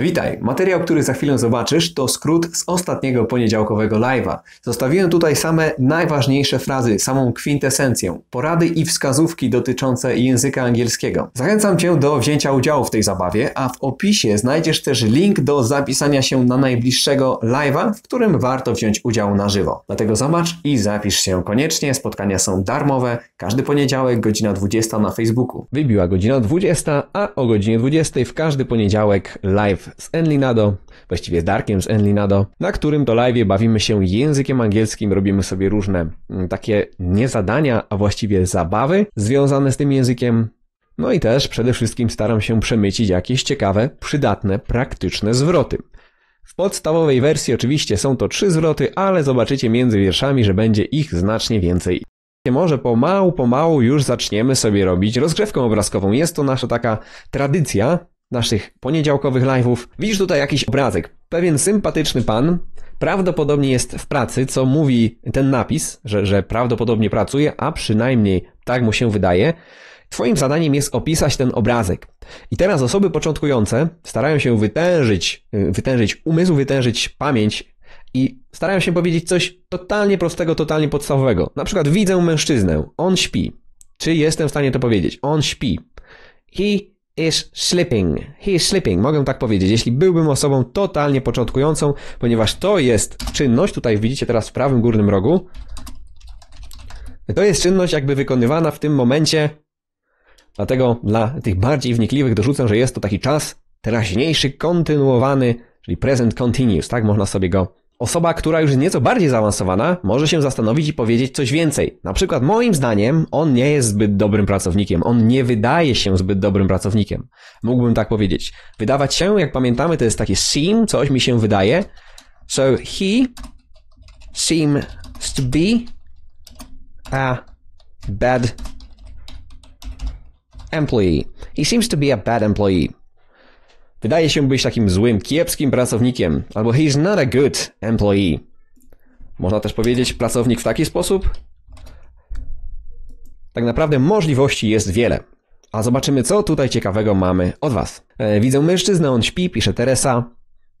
Witaj. Materiał, który za chwilę zobaczysz, to skrót z ostatniego poniedziałkowego live'a. Zostawiłem tutaj same najważniejsze frazy, samą kwintesencję, porady i wskazówki dotyczące języka angielskiego. Zachęcam Cię do wzięcia udziału w tej zabawie, a w opisie znajdziesz też link do zapisania się na najbliższego live'a, w którym warto wziąć udział na żywo. Dlatego zobacz i zapisz się koniecznie. Spotkania są darmowe. Każdy poniedziałek, godzina 20 na Facebooku. Wybiła godzina 20, a o godzinie 20 w każdy poniedziałek live live z Enlinado, właściwie z Darkiem z Enlinado, na którym to live bawimy się językiem angielskim, robimy sobie różne mm, takie nie zadania, a właściwie zabawy związane z tym językiem. No i też przede wszystkim staram się przemycić jakieś ciekawe, przydatne, praktyczne zwroty. W podstawowej wersji oczywiście są to trzy zwroty, ale zobaczycie między wierszami, że będzie ich znacznie więcej. Może pomału, pomału już zaczniemy sobie robić rozgrzewkę obrazkową. Jest to nasza taka tradycja, naszych poniedziałkowych live'ów. Widzisz tutaj jakiś obrazek. Pewien sympatyczny pan prawdopodobnie jest w pracy, co mówi ten napis, że, że prawdopodobnie pracuje, a przynajmniej tak mu się wydaje. Twoim zadaniem jest opisać ten obrazek. I teraz osoby początkujące starają się wytężyć, y, wytężyć umysł, wytężyć pamięć i starają się powiedzieć coś totalnie prostego, totalnie podstawowego. Na przykład widzę mężczyznę, on śpi. Czy jestem w stanie to powiedzieć? On śpi. He is slipping. He is slipping. Mogę tak powiedzieć, jeśli byłbym osobą totalnie początkującą, ponieważ to jest czynność, tutaj widzicie teraz w prawym górnym rogu, to jest czynność jakby wykonywana w tym momencie, dlatego dla tych bardziej wnikliwych dorzucę, że jest to taki czas teraźniejszy, kontynuowany, czyli present continuous, tak można sobie go Osoba, która już jest nieco bardziej zaawansowana, może się zastanowić i powiedzieć coś więcej. Na przykład, moim zdaniem, on nie jest zbyt dobrym pracownikiem. On nie wydaje się zbyt dobrym pracownikiem. Mógłbym tak powiedzieć. Wydawać się, jak pamiętamy, to jest takie seem, coś mi się wydaje. So he seems to be a bad employee. He seems to be a bad employee. Wydaje się być takim złym, kiepskim pracownikiem, albo he's not a good employee. Można też powiedzieć pracownik w taki sposób? Tak naprawdę możliwości jest wiele. A zobaczymy, co tutaj ciekawego mamy od Was. E, widzę mężczyznę, on śpi, pisze Teresa.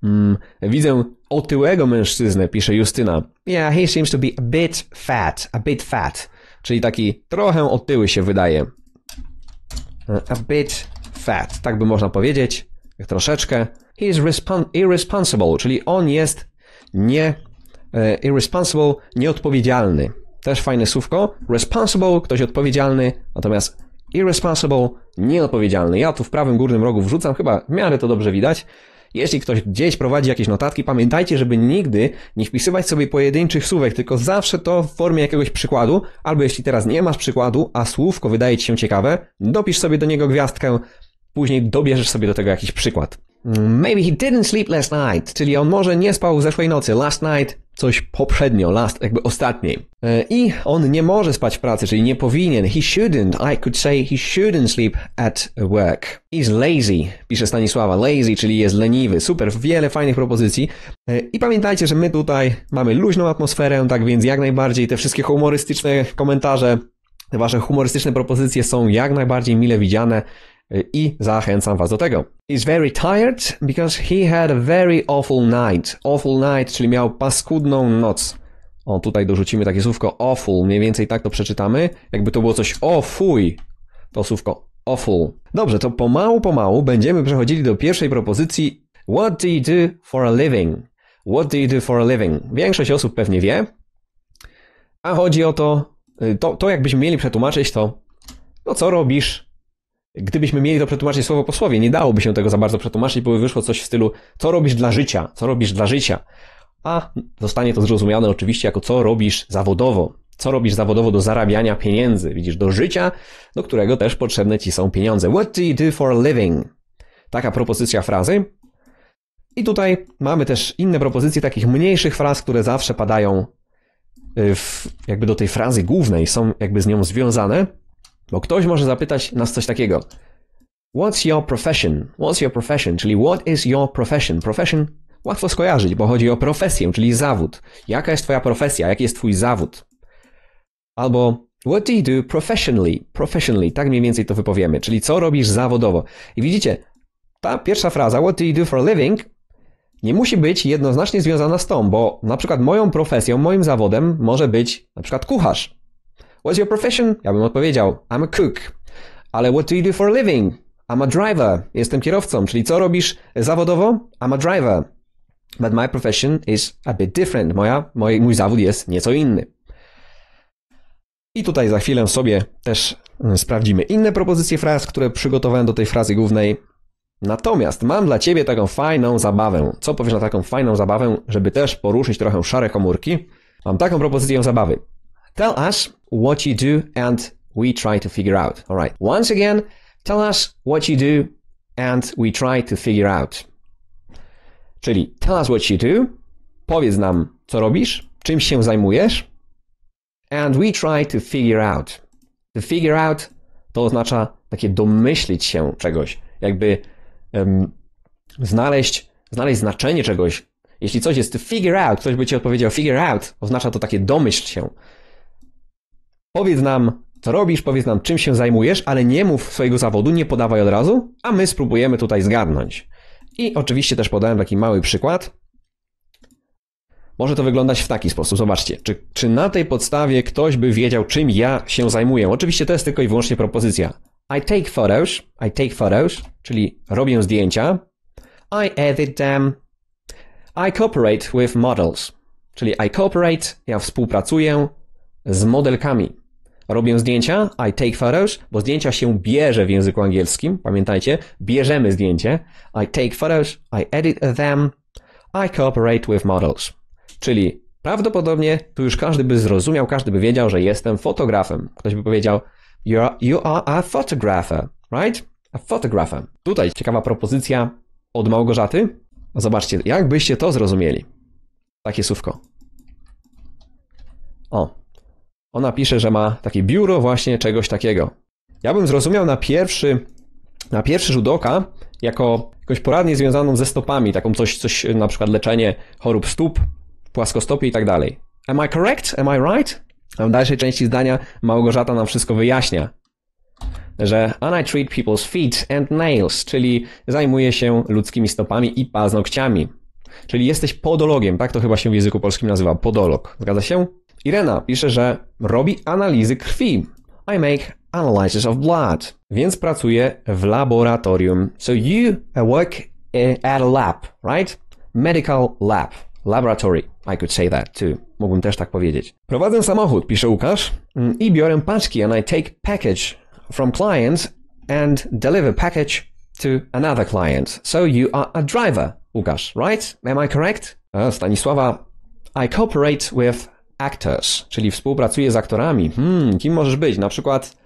Mm, widzę otyłego mężczyznę, pisze Justyna. Yeah, he seems to be a bit fat, a bit fat. Czyli taki trochę otyły się wydaje. E, a bit fat, tak by można powiedzieć troszeczkę. He is irresponsible, czyli on jest nie e, irresponsible, nieodpowiedzialny. Też fajne słówko. Responsible, ktoś odpowiedzialny, natomiast irresponsible, nieodpowiedzialny. Ja tu w prawym górnym rogu wrzucam, chyba w miarę to dobrze widać. Jeśli ktoś gdzieś prowadzi jakieś notatki, pamiętajcie, żeby nigdy nie wpisywać sobie pojedynczych słówek, tylko zawsze to w formie jakiegoś przykładu, albo jeśli teraz nie masz przykładu, a słówko wydaje ci się ciekawe, dopisz sobie do niego gwiazdkę, Później dobierzesz sobie do tego jakiś przykład. Maybe he didn't sleep last night, czyli on może nie spał zeszłej nocy, last night, coś poprzednio, last, jakby ostatniej. I on nie może spać w pracy, czyli nie powinien. He shouldn't, I could say he shouldn't sleep at work. Is lazy, pisze Stanisława, lazy, czyli jest leniwy. Super, wiele fajnych propozycji. E, I pamiętajcie, że my tutaj mamy luźną atmosferę, tak więc jak najbardziej te wszystkie humorystyczne komentarze, te wasze humorystyczne propozycje są jak najbardziej mile widziane. Y, I zachęcam Was do tego. Is very tired because he had a very awful night. Awful night, czyli miał paskudną noc. O, tutaj dorzucimy takie słówko awful, mniej więcej tak to przeczytamy. Jakby to było coś o fuj, to słówko awful. Dobrze, to pomału, pomału będziemy przechodzili do pierwszej propozycji What do you do for a living? What do you do for a living? Większość osób pewnie wie, a chodzi o to, y, to, to jakbyśmy mieli przetłumaczyć to, no co robisz gdybyśmy mieli to przetłumaczyć słowo po słowie, nie dałoby się tego za bardzo przetłumaczyć, bo by wyszło coś w stylu, co robisz dla życia, co robisz dla życia. A zostanie to zrozumiane oczywiście jako co robisz zawodowo, co robisz zawodowo do zarabiania pieniędzy, widzisz, do życia, do którego też potrzebne ci są pieniądze. What do you do for a living? Taka propozycja frazy. I tutaj mamy też inne propozycje takich mniejszych fraz, które zawsze padają y, w, jakby do tej frazy głównej, są jakby z nią związane. Bo ktoś może zapytać nas coś takiego. What's your profession? What's your profession? Czyli what is your profession? Profession łatwo skojarzyć, bo chodzi o profesję, czyli zawód. Jaka jest twoja profesja? Jaki jest twój zawód? Albo what do you do professionally? Professionally, tak mniej więcej to wypowiemy, czyli co robisz zawodowo. I widzicie, ta pierwsza fraza what do you do for a living nie musi być jednoznacznie związana z tą, bo na przykład moją profesją, moim zawodem może być na przykład kucharz. What's your profession? Ja bym odpowiedział, I'm a cook. Ale what do you do for a living? I'm a driver. Jestem kierowcą, czyli co robisz zawodowo? I'm a driver. But my profession is a bit different. Moja, mój, mój zawód jest nieco inny. I tutaj za chwilę sobie też e, sprawdzimy inne propozycje fraz, które przygotowałem do tej frazy głównej. Natomiast mam dla Ciebie taką fajną zabawę. Co powiesz na taką fajną zabawę, żeby też poruszyć trochę szare komórki? Mam taką propozycję zabawy. Tell us what you do and we try to figure out. All right. Once again, tell us what you do and we try to figure out. Czyli tell us what you do, powiedz nam, co robisz, czym się zajmujesz, and we try to figure out. To figure out to oznacza takie domyślić się czegoś, jakby um, znaleźć, znaleźć znaczenie czegoś. Jeśli coś jest to figure out, ktoś by ci odpowiedział figure out, oznacza to takie domyśl się. Powiedz nam, co robisz, powiedz nam, czym się zajmujesz, ale nie mów swojego zawodu, nie podawaj od razu, a my spróbujemy tutaj zgadnąć. I oczywiście też podałem taki mały przykład. Może to wyglądać w taki sposób. Zobaczcie, czy, czy na tej podstawie ktoś by wiedział, czym ja się zajmuję? Oczywiście to jest tylko i wyłącznie propozycja. I take photos, I take photos, czyli robię zdjęcia. I edit them. I cooperate with models, czyli I cooperate, ja współpracuję z modelkami robię zdjęcia, I take photos, bo zdjęcia się bierze w języku angielskim, pamiętajcie, bierzemy zdjęcie, I take photos, I edit them, I cooperate with models. Czyli prawdopodobnie tu już każdy by zrozumiał, każdy by wiedział, że jestem fotografem. Ktoś by powiedział, you are, you are a photographer, right? A photographer. Tutaj ciekawa propozycja od Małgorzaty. Zobaczcie, jak byście to zrozumieli. Takie słówko. O, ona pisze, że ma takie biuro właśnie czegoś takiego. Ja bym zrozumiał na pierwszy, na pierwszy rzut oka jako jakąś poradnię związaną ze stopami, taką coś, coś na przykład leczenie chorób stóp, płaskostopie i tak dalej. Am I correct? Am I right? A w dalszej części zdania Małgorzata nam wszystko wyjaśnia że and I treat people's feet and nails, czyli zajmuje się ludzkimi stopami i paznokciami. Czyli jesteś podologiem, tak to chyba się w języku polskim nazywa, podolog. Zgadza się? Irena pisze, że robi analizy krwi. I make analyses of blood. Więc pracuje w laboratorium. So you work at a lab, right? Medical lab. Laboratory. I could say that too. Mógłbym też tak powiedzieć. Prowadzę samochód, pisze Łukasz, mm, i biorę paczki and I take package from clients and deliver package to another client. So you are a driver, Łukasz, right? Am I correct? Uh, Stanisława, I cooperate with actors, czyli współpracuje z aktorami. Hmm, kim możesz być? Na przykład,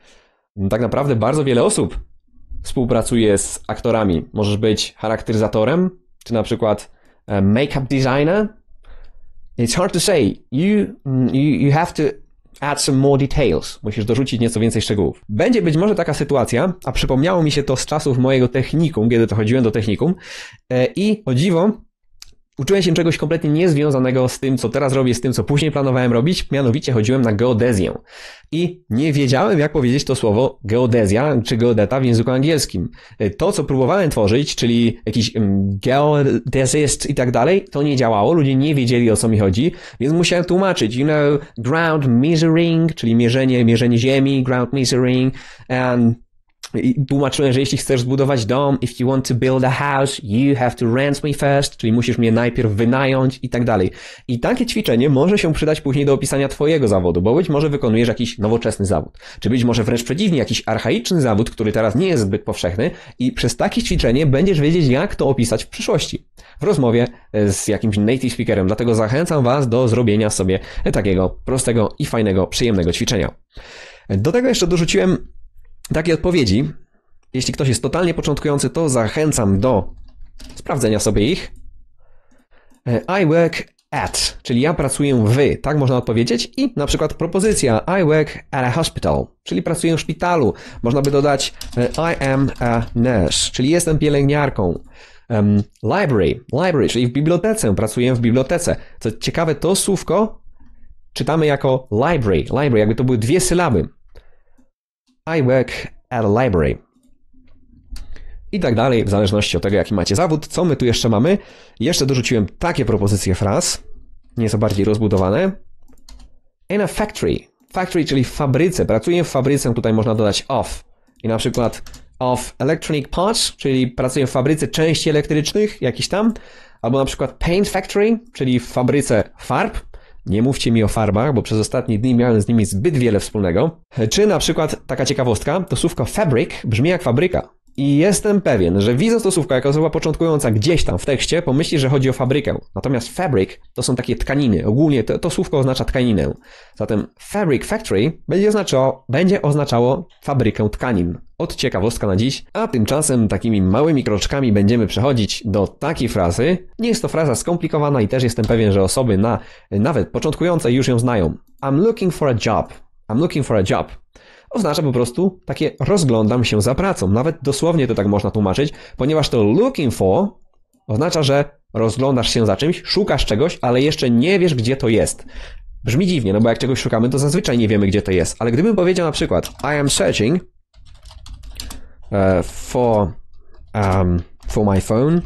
tak naprawdę bardzo wiele osób współpracuje z aktorami. Możesz być charakteryzatorem, czy na przykład e, make-up designer. It's hard to say. You, you, you have to add some more details. Musisz dorzucić nieco więcej szczegółów. Będzie być może taka sytuacja, a przypomniało mi się to z czasów mojego technikum, kiedy to chodziłem do technikum e, i o dziwo Uczyłem się czegoś kompletnie niezwiązanego z tym, co teraz robię, z tym, co później planowałem robić, mianowicie chodziłem na geodezję. I nie wiedziałem, jak powiedzieć to słowo geodezja czy geodeta w języku angielskim. E, to, co próbowałem tworzyć, czyli jakiś geodesist i tak dalej, to nie działało, ludzie nie wiedzieli, o co mi chodzi, więc musiałem tłumaczyć, you know, ground measuring, czyli mierzenie, mierzenie ziemi, ground measuring, and i tłumaczyłem, że jeśli chcesz zbudować dom, if you want to build a house, you have to rent me first, czyli musisz mnie najpierw wynająć i tak dalej. I takie ćwiczenie może się przydać później do opisania twojego zawodu, bo być może wykonujesz jakiś nowoczesny zawód, czy być może wręcz przeciwnie, jakiś archaiczny zawód, który teraz nie jest zbyt powszechny i przez takie ćwiczenie będziesz wiedzieć, jak to opisać w przyszłości. W rozmowie e, z jakimś native speakerem, dlatego zachęcam was do zrobienia sobie e, takiego prostego i fajnego, przyjemnego ćwiczenia. E, do tego jeszcze dorzuciłem takiej odpowiedzi, jeśli ktoś jest totalnie początkujący, to zachęcam do sprawdzenia sobie ich. E, I work at, czyli ja pracuję w, tak można odpowiedzieć. I na przykład propozycja I work at a hospital, czyli pracuję w szpitalu. Można by dodać e, I am a nurse, czyli jestem pielęgniarką. Um, library, library, czyli w bibliotece, pracuję w bibliotece. Co ciekawe, to słówko czytamy jako library, library, jakby to były dwie sylaby. I work at a library. I tak dalej, w zależności od tego, jaki macie zawód. Co my tu jeszcze mamy? Jeszcze dorzuciłem takie propozycje fraz, nieco bardziej rozbudowane. In a factory. Factory, czyli w fabryce. Pracuję w fabryce, tutaj można dodać off. I na przykład of electronic parts, czyli pracuję w fabryce części elektrycznych, jakiś tam. Albo na przykład paint factory, czyli w fabryce farb. Nie mówcie mi o farbach, bo przez ostatnie dni miałem z nimi zbyt wiele wspólnego. Czy na przykład taka ciekawostka, to słówko fabric brzmi jak fabryka. I jestem pewien, że widząc to słówko jak osoba początkująca gdzieś tam w tekście, pomyśli, że chodzi o fabrykę. Natomiast fabric to są takie tkaniny. Ogólnie to, to słówko oznacza tkaninę. Zatem fabric factory będzie oznaczało, będzie oznaczało fabrykę tkanin. Od ciekawostka na dziś, a tymczasem takimi małymi kroczkami będziemy przechodzić do takiej frazy. Nie jest to fraza skomplikowana i też jestem pewien, że osoby na nawet początkujące już ją znają. I'm looking for a job. I'm looking for a job oznacza po prostu takie rozglądam się za pracą. Nawet dosłownie to tak można tłumaczyć, ponieważ to looking for oznacza, że rozglądasz się za czymś, szukasz czegoś, ale jeszcze nie wiesz, gdzie to jest. Brzmi dziwnie, no bo jak czegoś szukamy, to zazwyczaj nie wiemy, gdzie to jest. Ale gdybym powiedział na przykład I am searching e, for, um, for my phone,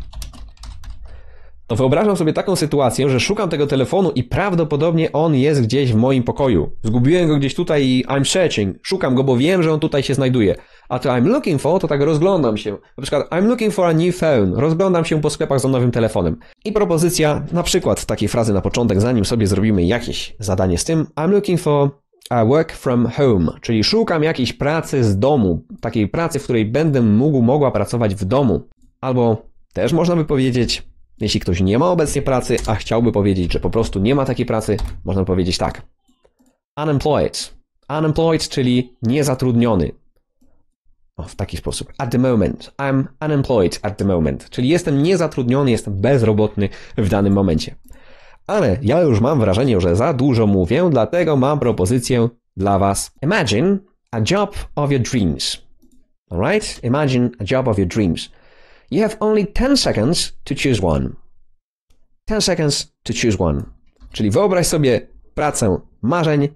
no wyobrażam sobie taką sytuację, że szukam tego telefonu i prawdopodobnie on jest gdzieś w moim pokoju. Zgubiłem go gdzieś tutaj i I'm searching. Szukam go, bo wiem, że on tutaj się znajduje. A to I'm looking for, to tak rozglądam się. Na przykład I'm looking for a new phone. Rozglądam się po sklepach za nowym telefonem. I propozycja na przykład takiej frazy na początek, zanim sobie zrobimy jakieś zadanie z tym. I'm looking for a work from home, czyli szukam jakiejś pracy z domu, takiej pracy, w której będę mógł, mogła pracować w domu. Albo też można by powiedzieć jeśli ktoś nie ma obecnie pracy, a chciałby powiedzieć, że po prostu nie ma takiej pracy, można powiedzieć tak. Unemployed. Unemployed, czyli niezatrudniony. O, w taki sposób. At the moment. I'm unemployed at the moment. Czyli jestem niezatrudniony, jestem bezrobotny w danym momencie. Ale ja już mam wrażenie, że za dużo mówię, dlatego mam propozycję dla Was. Imagine a job of your dreams. Alright? Imagine a job of your dreams. You have only 10 seconds to choose one. 10 seconds to choose one. Czyli wyobraź sobie pracę marzeń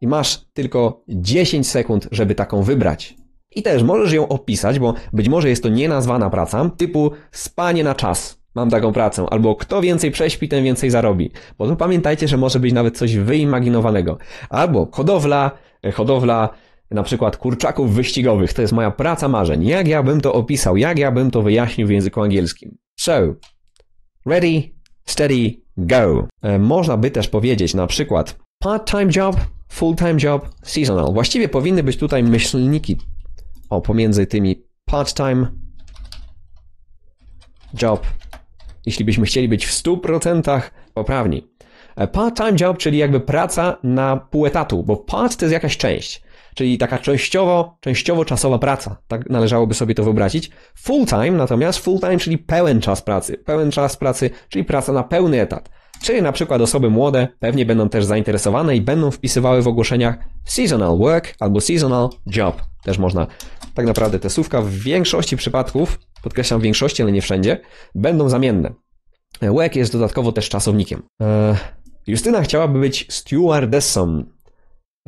i masz tylko 10 sekund, żeby taką wybrać. I też możesz ją opisać, bo być może jest to nienazwana praca, typu spanie na czas. Mam taką pracę, albo kto więcej prześpi, ten więcej zarobi. Bo tu pamiętajcie, że może być nawet coś wyimaginowanego. Albo hodowla, e, hodowla na przykład kurczaków wyścigowych. To jest moja praca marzeń. Jak ja bym to opisał? Jak ja bym to wyjaśnił w języku angielskim? So, ready, steady, go. E, można by też powiedzieć na przykład part-time job, full-time job, seasonal. Właściwie powinny być tutaj myślniki o, pomiędzy tymi part-time job, jeśli byśmy chcieli być w 100% poprawni. E, part-time job, czyli jakby praca na pół etatu, bo part to jest jakaś część czyli taka częściowo, częściowo czasowa praca, tak należałoby sobie to wyobrazić. Full time natomiast, full time, czyli pełen czas pracy, pełen czas pracy, czyli praca na pełny etat. Czyli na przykład osoby młode pewnie będą też zainteresowane i będą wpisywały w ogłoszeniach seasonal work albo seasonal job. Też można tak naprawdę te słówka w większości przypadków, podkreślam w większości, ale nie wszędzie, będą zamienne. E, work jest dodatkowo też czasownikiem. Eee, Justyna chciałaby być stewardessą.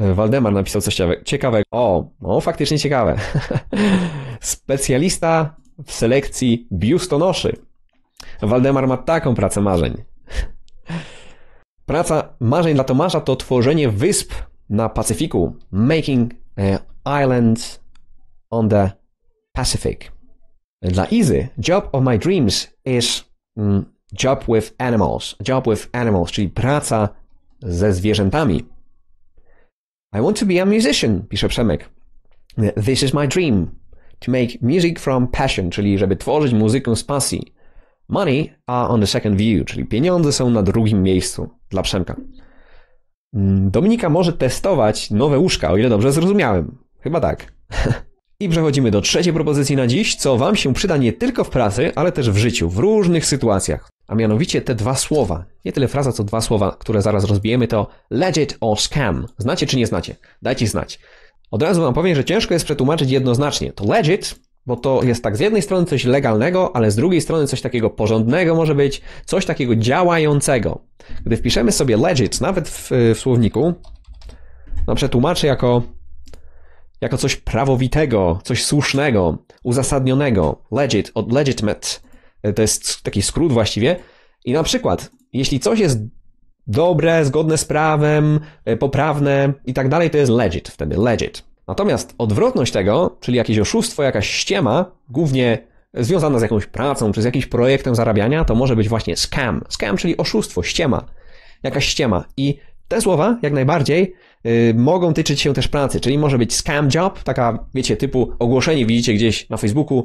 E, Waldemar napisał coś ciekawego. O, o, no, faktycznie ciekawe. Specjalista w selekcji biustonoszy. Waldemar ma taką pracę marzeń. Praca marzeń dla Tomasza to tworzenie wysp na Pacyfiku. Making e, islands on the Pacific. Dla Izy, job of my dreams is mm, job with animals. Job with animals, czyli praca ze zwierzętami. I want to be a musician, pisze Przemek. This is my dream. To make music from passion, czyli żeby tworzyć muzykę z pasji. Money are on the second view, czyli pieniądze są na drugim miejscu dla Przemka. Mm, Dominika może testować nowe łóżka, o ile dobrze zrozumiałem. Chyba tak. I przechodzimy do trzeciej propozycji na dziś, co Wam się przyda nie tylko w pracy, ale też w życiu, w różnych sytuacjach. A mianowicie te dwa słowa, nie tyle fraza, co dwa słowa, które zaraz rozbijemy, to legit or scam. Znacie czy nie znacie? Dajcie znać. Od razu wam powiem, że ciężko jest przetłumaczyć jednoznacznie. To legit, bo to jest tak z jednej strony coś legalnego, ale z drugiej strony coś takiego porządnego może być, coś takiego działającego. Gdy wpiszemy sobie legit, nawet w, w słowniku, no przetłumaczy jako jako coś prawowitego, coś słusznego, uzasadnionego, legit, od legitimate, E, to jest taki skrót właściwie. I na przykład, jeśli coś jest dobre, zgodne z prawem, e, poprawne i tak dalej, to jest legit, wtedy legit. Natomiast odwrotność tego, czyli jakieś oszustwo, jakaś ściema, głównie związana z jakąś pracą czy z jakimś projektem zarabiania, to może być właśnie scam. Scam, czyli oszustwo, ściema, jakaś ściema. I te słowa jak najbardziej yy, mogą tyczyć się też pracy, czyli może być scam job, taka, wiecie, typu ogłoszenie widzicie gdzieś na Facebooku,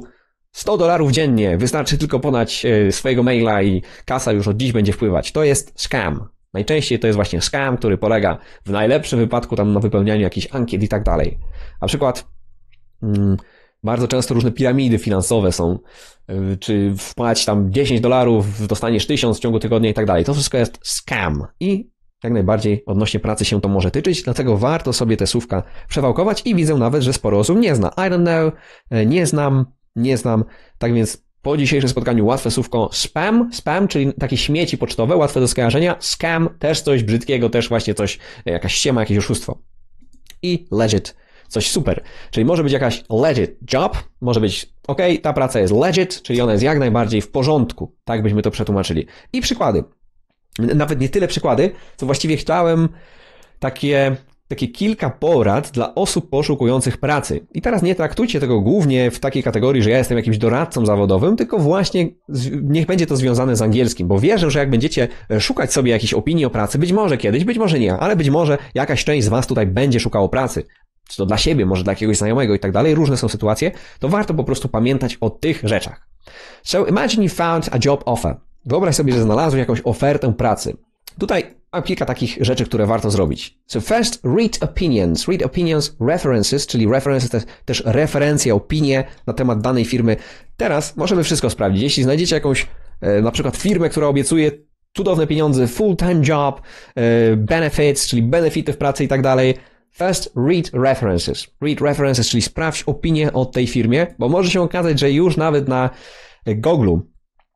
100 dolarów dziennie, wystarczy tylko podać e, swojego maila i kasa już od dziś będzie wpływać. To jest scam. Najczęściej to jest właśnie scam, który polega w najlepszym wypadku tam na wypełnianiu jakichś ankiet i tak dalej. Na przykład mm, bardzo często różne piramidy finansowe są, e, czy wpłać tam 10 dolarów, dostaniesz 1000 w ciągu tygodnia i tak dalej. To wszystko jest scam i jak najbardziej odnośnie pracy się to może tyczyć, dlatego warto sobie te słówka przewałkować i widzę nawet, że sporo osób nie zna. I don't know, e, nie znam, nie znam. Tak więc po dzisiejszym spotkaniu łatwe słówko spam, spam, czyli takie śmieci pocztowe, łatwe do skojarzenia, scam, też coś brzydkiego, też właśnie coś, e, jakaś ściema, jakieś oszustwo. I legit, coś super, czyli może być jakaś legit job, może być, ok, ta praca jest legit, czyli ona jest jak najbardziej w porządku, tak byśmy to przetłumaczyli. I przykłady. Nawet nie tyle przykłady, co właściwie chciałem takie takie kilka porad dla osób poszukujących pracy. I teraz nie traktujcie tego głównie w takiej kategorii, że ja jestem jakimś doradcą zawodowym, tylko właśnie niech będzie to związane z angielskim, bo wierzę, że jak będziecie e, szukać sobie jakiejś opinii o pracy, być może kiedyś, być może nie, ale być może jakaś część z Was tutaj będzie szukało pracy. Czy to dla siebie, może dla jakiegoś znajomego i tak dalej, różne są sytuacje, to warto po prostu pamiętać o tych rzeczach. So imagine you found a job offer. Wyobraź sobie, że znalazłeś jakąś ofertę pracy. Tutaj Mam kilka takich rzeczy, które warto zrobić. So first, read opinions. Read opinions, references, czyli references to też referencje, opinie na temat danej firmy. Teraz możemy wszystko sprawdzić. Jeśli znajdziecie jakąś e, na przykład firmę, która obiecuje cudowne pieniądze, full-time job, e, benefits, czyli benefity w pracy i tak dalej. First, read references. Read references, czyli sprawdź opinię o tej firmie, bo może się okazać, że już nawet na e, Google,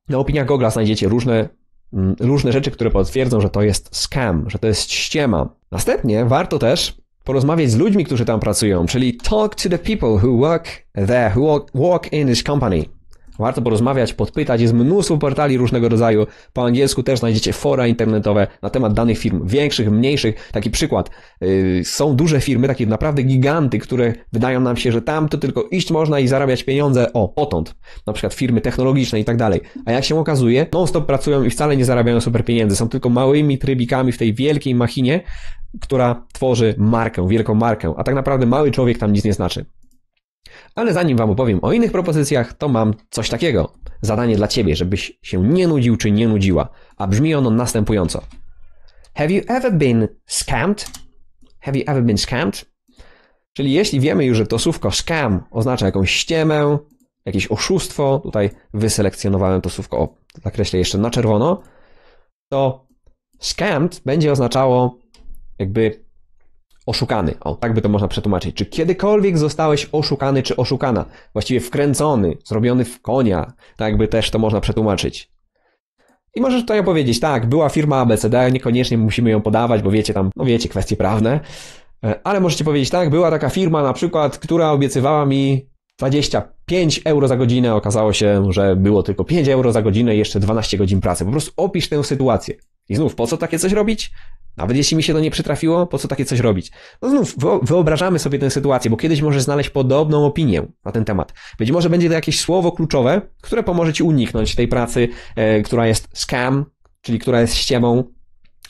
na opiniach Google znajdziecie różne Mm, różne rzeczy, które potwierdzą, że to jest scam, że to jest ściema. Następnie warto też porozmawiać z ludźmi, którzy tam pracują, czyli talk to the people who work there, who walk in this company warto porozmawiać, podpytać. Jest mnóstwo portali różnego rodzaju. Po angielsku też znajdziecie fora internetowe na temat danych firm, większych, mniejszych. Taki przykład. Yy, są duże firmy, takie naprawdę giganty, które wydają nam się, że tam to tylko iść można i zarabiać pieniądze, o, potąd. Na przykład firmy technologiczne i tak dalej. A jak się okazuje, non-stop pracują i wcale nie zarabiają super pieniędzy. Są tylko małymi trybikami w tej wielkiej machinie, która tworzy markę, wielką markę. A tak naprawdę mały człowiek tam nic nie znaczy. Ale zanim Wam opowiem o innych propozycjach, to mam coś takiego. Zadanie dla Ciebie, żebyś się nie nudził czy nie nudziła, a brzmi ono następująco. Have you ever been scammed? Have you ever been scammed? Czyli jeśli wiemy już, że to słówko scam oznacza jakąś ściemę, jakieś oszustwo, tutaj wyselekcjonowałem to słówko, zakreślę jeszcze na czerwono, to scammed będzie oznaczało jakby oszukany. O, tak by to można przetłumaczyć. Czy kiedykolwiek zostałeś oszukany czy oszukana? Właściwie wkręcony, zrobiony w konia. Tak by też to można przetłumaczyć. I możesz tutaj opowiedzieć, tak, była firma ABCD, niekoniecznie musimy ją podawać, bo wiecie tam, no wiecie, kwestie prawne. E, ale możecie powiedzieć, tak, była taka firma na przykład, która obiecywała mi 25 euro za godzinę, okazało się, że było tylko 5 euro za godzinę i jeszcze 12 godzin pracy. Po prostu opisz tę sytuację. I znów, po co takie coś robić? Nawet jeśli mi się to nie przytrafiło, po co takie coś robić? No znów, wyobrażamy sobie tę sytuację, bo kiedyś może znaleźć podobną opinię na ten temat. Być może będzie to jakieś słowo kluczowe, które pomoże ci uniknąć tej pracy, e, która jest scam, czyli która jest ściemą.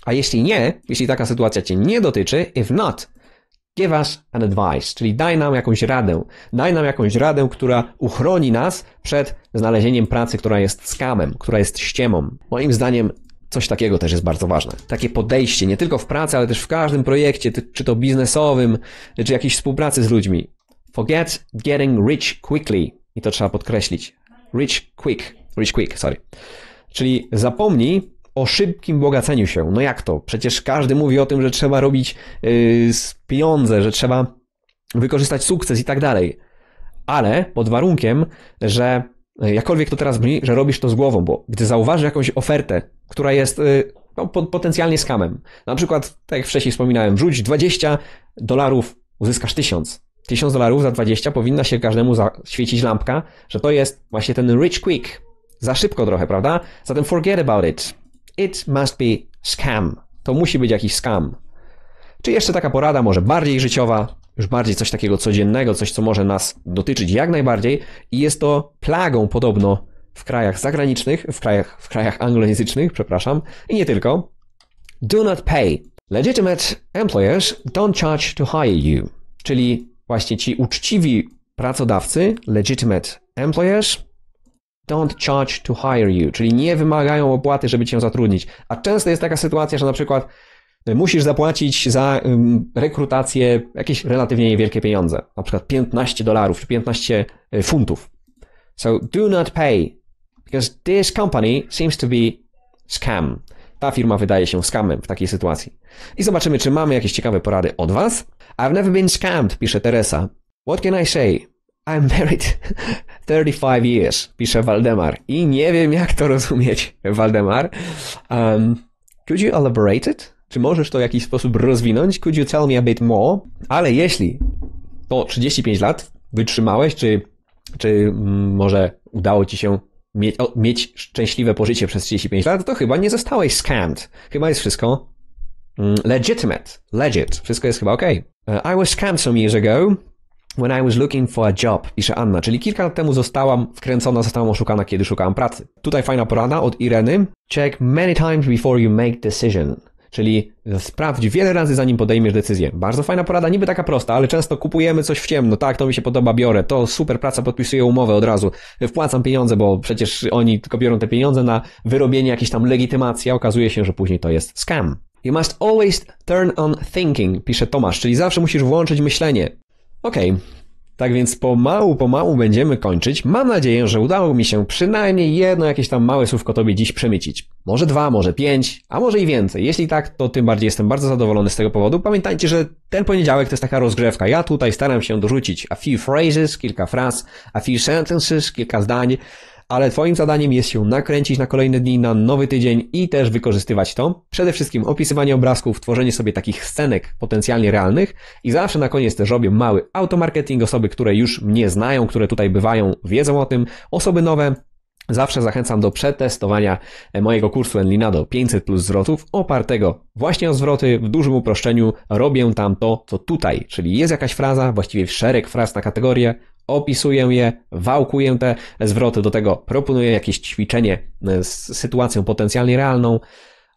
A jeśli nie, jeśli taka sytuacja cię nie dotyczy, if not, give us an advice, czyli daj nam jakąś radę. Daj nam jakąś radę, która uchroni nas przed znalezieniem pracy, która jest skamem, która jest ściemą. Moim zdaniem Coś takiego też jest bardzo ważne. Takie podejście nie tylko w pracy, ale też w każdym projekcie, czy to biznesowym, czy jakiejś współpracy z ludźmi. Forget getting rich quickly. I to trzeba podkreślić. Rich quick. Rich quick, sorry. Czyli zapomnij o szybkim bogaceniu się. No jak to? Przecież każdy mówi o tym, że trzeba robić yy, pieniądze, że trzeba wykorzystać sukces i tak dalej. Ale pod warunkiem, że y, jakkolwiek to teraz brzmi, że robisz to z głową, bo gdy zauważysz jakąś ofertę, która jest y, no, potencjalnie skamem. Na przykład, tak jak wcześniej wspominałem, wrzuć 20 dolarów, uzyskasz 1000. 1000 dolarów za 20 powinna się każdemu zaświecić lampka, że to jest właśnie ten rich quick. Za szybko trochę, prawda? Zatem forget about it. It must be scam. To musi być jakiś scam. Czy jeszcze taka porada, może bardziej życiowa, już bardziej coś takiego codziennego, coś, co może nas dotyczyć jak najbardziej, i jest to plagą podobno w krajach zagranicznych, w krajach, w krajach anglojęzycznych, przepraszam, i nie tylko, do not pay. Legitimate employers don't charge to hire you, czyli właśnie ci uczciwi pracodawcy, legitimate employers, don't charge to hire you, czyli nie wymagają opłaty, żeby cię zatrudnić. A często jest taka sytuacja, że na przykład e, musisz zapłacić za rekrutację jakieś relatywnie niewielkie pieniądze, na przykład 15 dolarów czy 15 e, funtów. So do not pay Because this company seems to be scam. Ta firma wydaje się scamem w takiej sytuacji. I zobaczymy, czy mamy jakieś ciekawe porady od Was. I've never been scammed, pisze Teresa. What can I say? I'm married 35 years, pisze Waldemar. I nie wiem, jak to rozumieć, Waldemar. Um, could you elaborate it? Czy możesz to w jakiś sposób rozwinąć? Could you tell me a bit more? Ale jeśli to 35 lat wytrzymałeś, czy, czy mm, może udało ci się mieć, o, mieć szczęśliwe pożycie przez 35 lat, to chyba nie zostałeś scammed. Chyba jest wszystko mm, legitimate. Legit. Wszystko jest chyba ok. E, I was scammed some years ago. When I was looking for a job, pisze Anna, czyli kilka lat temu zostałam wkręcona, zostałam oszukana, kiedy szukałam pracy. Tutaj fajna porada od Ireny. Check many times before you make decision. Czyli sprawdź wiele razy, zanim podejmiesz decyzję. Bardzo fajna porada, niby taka prosta, ale często kupujemy coś w ciemno. Tak, to mi się podoba, biorę. To super praca, podpisuję umowę od razu. Wpłacam pieniądze, bo przecież oni tylko biorą te pieniądze na wyrobienie jakiejś tam legitymacji, a okazuje się, że później to jest scam. You must always turn on thinking, pisze Tomasz, czyli zawsze musisz włączyć myślenie. Okej, okay. Tak więc pomału, pomału będziemy kończyć. Mam nadzieję, że udało mi się przynajmniej jedno jakieś tam małe słówko Tobie dziś przemycić. Może dwa, może pięć, a może i więcej. Jeśli tak, to tym bardziej jestem bardzo zadowolony z tego powodu. Pamiętajcie, że ten poniedziałek to jest taka rozgrzewka. Ja tutaj staram się dorzucić a few phrases, kilka fraz, a few sentences, kilka zdań, ale Twoim zadaniem jest się nakręcić na kolejne dni, na nowy tydzień i też wykorzystywać to. Przede wszystkim opisywanie obrazków, tworzenie sobie takich scenek potencjalnie realnych i zawsze na koniec też robię mały automarketing. Osoby, które już mnie znają, które tutaj bywają, wiedzą o tym. Osoby nowe, Zawsze zachęcam do przetestowania e, mojego kursu Enlinado 500 plus zwrotów opartego właśnie o zwroty. W dużym uproszczeniu robię tam to, co tutaj, czyli jest jakaś fraza, właściwie szereg fraz na kategorię, opisuję je, wałkuję te zwroty, do tego proponuję jakieś ćwiczenie e, z sytuacją potencjalnie realną,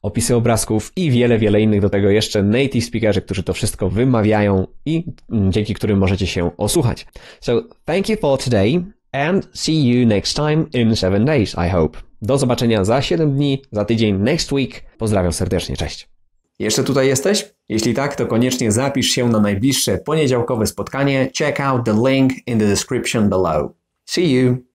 opisy obrazków i wiele, wiele innych do tego jeszcze native speakerzy, którzy to wszystko wymawiają i mm, dzięki którym możecie się osłuchać. So, thank you for today and see you next time in seven days, I hope. Do zobaczenia za 7 dni, za tydzień, next week. Pozdrawiam serdecznie, cześć. Jeszcze tutaj jesteś? Jeśli tak, to koniecznie zapisz się na najbliższe poniedziałkowe spotkanie. Check out the link in the description below. See you!